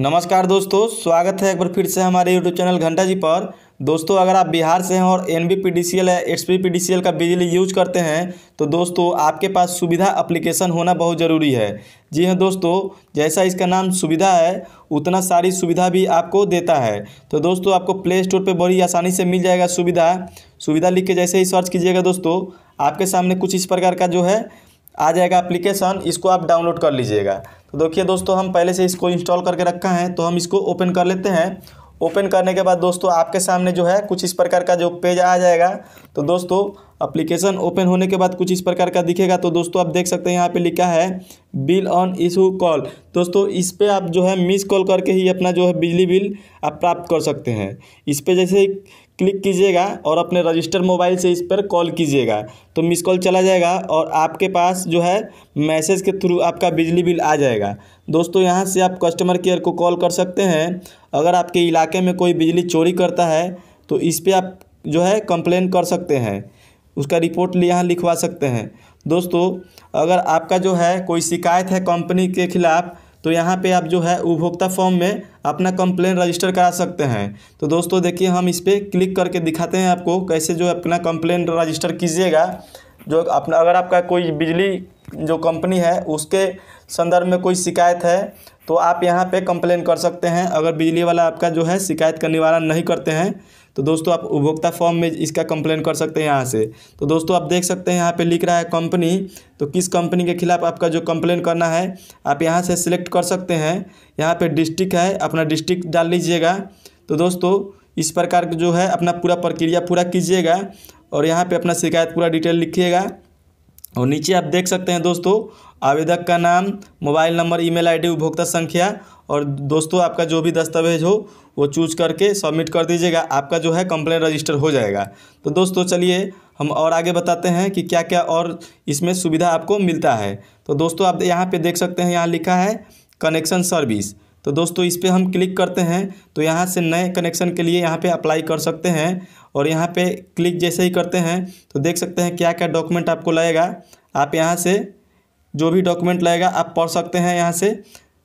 नमस्कार दोस्तों स्वागत है एक बार फिर से हमारे यूट्यूब चैनल घंटा जी पर दोस्तों अगर आप बिहार से हैं और N B P D C L या H P P D C L का बिजली यूज करते हैं तो दोस्तों आपके पास सुविधा एप्लीकेशन होना बहुत ज़रूरी है जी हाँ दोस्तों जैसा इसका नाम सुविधा है उतना सारी सुविधा भी आपको देता है तो दोस्तों आपको प्ले स्टोर पर बड़ी आसानी से मिल जाएगा सुविधा सुविधा लिख के जैसे ही सर्च कीजिएगा दोस्तों आपके सामने कुछ इस प्रकार का जो है आ जाएगा एप्लीकेशन इसको आप डाउनलोड कर लीजिएगा तो देखिए दोस्तों हम पहले से इसको इंस्टॉल करके रखा है तो हम इसको ओपन कर लेते हैं ओपन करने के बाद दोस्तों आपके सामने जो है कुछ इस प्रकार का जो पेज आ जाएगा तो दोस्तों अप्लीकेशन ओपन होने के बाद कुछ इस प्रकार का दिखेगा तो दोस्तों आप देख सकते हैं यहाँ पे लिखा है बिल ऑन इशू कॉल दोस्तों इस पर आप जो है मिस कॉल करके ही अपना जो है बिजली बिल आप प्राप्त कर सकते हैं इस पर जैसे क्लिक कीजिएगा और अपने रजिस्टर मोबाइल से इस पर कॉल कीजिएगा तो मिस कॉल चला जाएगा और आपके पास जो है मैसेज के थ्रू आपका बिजली बिल आ जाएगा दोस्तों यहाँ से आप कस्टमर केयर को कॉल कर सकते हैं अगर आपके इलाके में कोई बिजली चोरी करता है तो इस पर आप जो है कंप्लेन कर सकते हैं उसका रिपोर्ट यहाँ लिखवा सकते हैं दोस्तों अगर आपका जो है कोई शिकायत है कंपनी के खिलाफ़ तो यहाँ पे आप जो है उपभोक्ता फॉर्म में अपना कंप्लेन रजिस्टर करा सकते हैं तो दोस्तों देखिए हम इस पर क्लिक करके दिखाते हैं आपको कैसे जो अपना कंप्लेन रजिस्टर कीजिएगा जो अपना अगर आपका कोई बिजली जो कंपनी है उसके संदर्भ में कोई शिकायत है तो आप यहाँ पे कंप्लेन कर सकते हैं अगर बिजली वाला आपका जो है शिकायत का निवारण नहीं करते हैं तो दोस्तों आप उपभोक्ता फॉर्म में इसका कंप्लेन कर सकते हैं यहाँ से तो दोस्तों आप देख सकते हैं यहाँ पे लिख रहा है कंपनी तो किस कंपनी के खिलाफ आपका जो कंप्लेन करना है आप यहाँ से सिलेक्ट कर सकते हैं यहाँ पर डिस्ट्रिक्ट है अपना डिस्ट्रिक्ट डाल लीजिएगा तो दोस्तों इस प्रकार जो है अपना पूरा प्रक्रिया पूरा कीजिएगा और यहाँ पर अपना शिकायत पूरा डिटेल लिखिएगा और नीचे आप देख सकते हैं दोस्तों आवेदक का नाम मोबाइल नंबर ईमेल आईडी उपभोक्ता संख्या और दोस्तों आपका जो भी दस्तावेज हो वो चूज करके सबमिट कर दीजिएगा आपका जो है कंप्लेंट रजिस्टर हो जाएगा तो दोस्तों चलिए हम और आगे बताते हैं कि क्या क्या और इसमें सुविधा आपको मिलता है तो दोस्तों आप यहाँ पे देख सकते हैं यहाँ लिखा है कनेक्शन सर्विस तो दोस्तों इस पर हम क्लिक करते हैं तो यहाँ से नए कनेक्शन के लिए यहाँ पे अप्लाई कर सकते हैं और यहाँ पे क्लिक जैसे ही करते हैं तो देख सकते हैं क्या क्या डॉक्यूमेंट आपको लगेगा आप यहाँ से जो भी डॉक्यूमेंट लगेगा आप पढ़ सकते हैं यहाँ से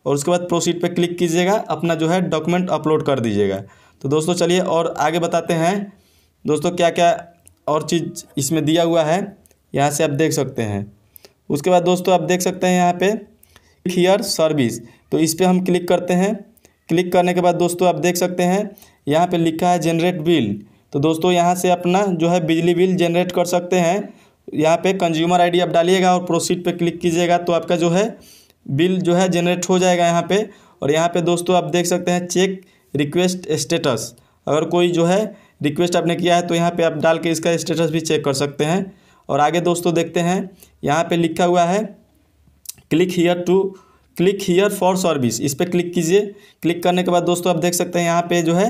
और उसके बाद प्रोसीड पर क्लिक कीजिएगा अपना जो है डॉक्यूमेंट अपलोड कर दीजिएगा तो दोस्तों चलिए और आगे बताते हैं दोस्तों क्या क्या और चीज़ इसमें दिया हुआ है यहाँ से आप देख सकते हैं उसके बाद दोस्तों आप देख सकते हैं यहाँ पे हियर सर्विस तो इस पर हम क्लिक करते हैं क्लिक करने के बाद दोस्तों आप देख सकते हैं यहाँ पे लिखा है जनरेट बिल तो दोस्तों यहाँ से अपना जो है बिजली बिल जनरेट कर सकते हैं यहाँ पे कंज्यूमर आईडी आप डालिएगा और प्रोसीड पे क्लिक कीजिएगा तो आपका जो है बिल जो है जनरेट हो जाएगा यहाँ पे और यहाँ पे दोस्तों आप देख सकते हैं चेक रिक्वेस्ट स्टेटस अगर कोई जो है रिक्वेस्ट आपने किया है तो यहाँ पे आप डाल के इसका स्टेटस भी चेक कर सकते हैं और आगे दोस्तों देखते हैं यहाँ पर लिखा हुआ है click here to click here for service इस पर क्लिक कीजिए क्लिक करने के बाद दोस्तों आप देख सकते हैं यहाँ पर जो है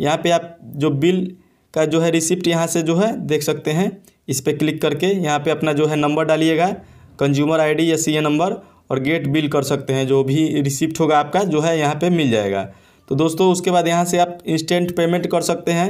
यहाँ पर आप जो बिल का जो है रिसिप्ट यहाँ से जो है देख सकते हैं इस पर क्लिक करके यहाँ पे अपना जो है नंबर डालिएगा कंज्यूमर आईडी या ए नंबर और गेट बिल कर सकते हैं जो भी रिसिप्ट होगा आपका जो है यहाँ पे मिल जाएगा तो दोस्तों उसके बाद यहाँ से आप इंस्टेंट पेमेंट कर सकते हैं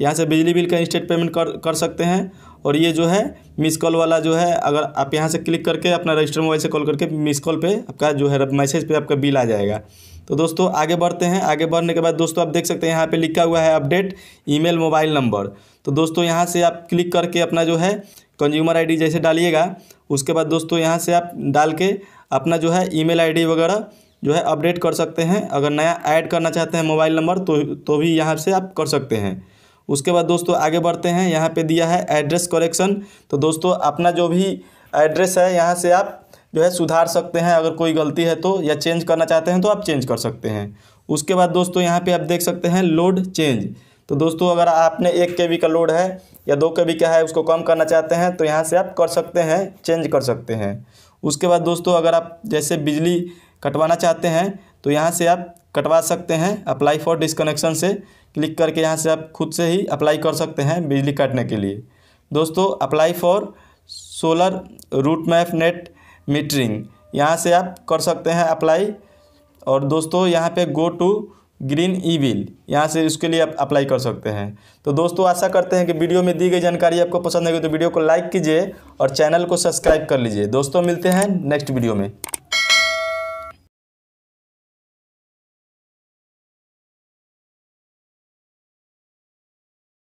यहाँ से बिजली बिल का इंस्टेंट पेमेंट कर कर सकते हैं और ये जो है मिस कॉल वाला जो है अगर आप यहाँ से क्लिक करके अपना रजिस्टर मोबाइल से कॉल करके मिस कॉल पे आपका जो है मैसेज पे आपका बिल आ जाएगा तो दोस्तों आगे बढ़ते हैं आगे बढ़ने के बाद दोस्तों आप देख सकते हैं यहाँ पे लिखा हुआ है अपडेट ईमेल मोबाइल नंबर तो दोस्तों यहाँ से आप क्लिक करके अपना जो है कंज्यूमर आईडी जैसे डालिएगा उसके बाद दोस्तों यहाँ से आप डाल के अपना जो है ईमेल आईडी वगैरह जो है अपडेट कर सकते हैं अगर नया ऐड करना चाहते हैं मोबाइल नंबर तो तो भी यहाँ से आप कर सकते हैं उसके बाद दोस्तों आगे बढ़ते हैं यहाँ पे दिया है एड्रेस करेक्शन तो दोस्तों अपना जो भी एड्रेस है यहाँ से आप जो है सुधार सकते हैं अगर कोई गलती है तो या चेंज करना चाहते हैं तो आप चेंज कर सकते हैं उसके बाद दोस्तों यहाँ पे आप देख सकते हैं लोड चेंज तो दोस्तों अगर आपने एक के का लोड है या दो के का है उसको कम करना चाहते हैं तो यहाँ से आप कर सकते हैं चेंज कर सकते हैं उसके बाद दोस्तों अगर आप जैसे बिजली कटवाना चाहते हैं तो यहाँ से आप कटवा सकते हैं अप्लाई फॉर डिसकनेक्शन से क्लिक करके यहाँ से आप खुद से ही अप्लाई कर सकते हैं बिजली काटने के लिए दोस्तों apply for solar rooftop net metering यहाँ से आप कर सकते हैं अप्लाई और दोस्तों यहाँ पे go to green E bill यहाँ से उसके लिए आप अप्लाई कर सकते हैं तो दोस्तों आशा करते हैं कि वीडियो में दी गई जानकारी आपको पसंद आएगी तो वीडियो को लाइक कीजिए और चैनल को सब्सक्राइब कर लीजिए दोस्तों मिलते हैं नेक्स्ट वीडियो में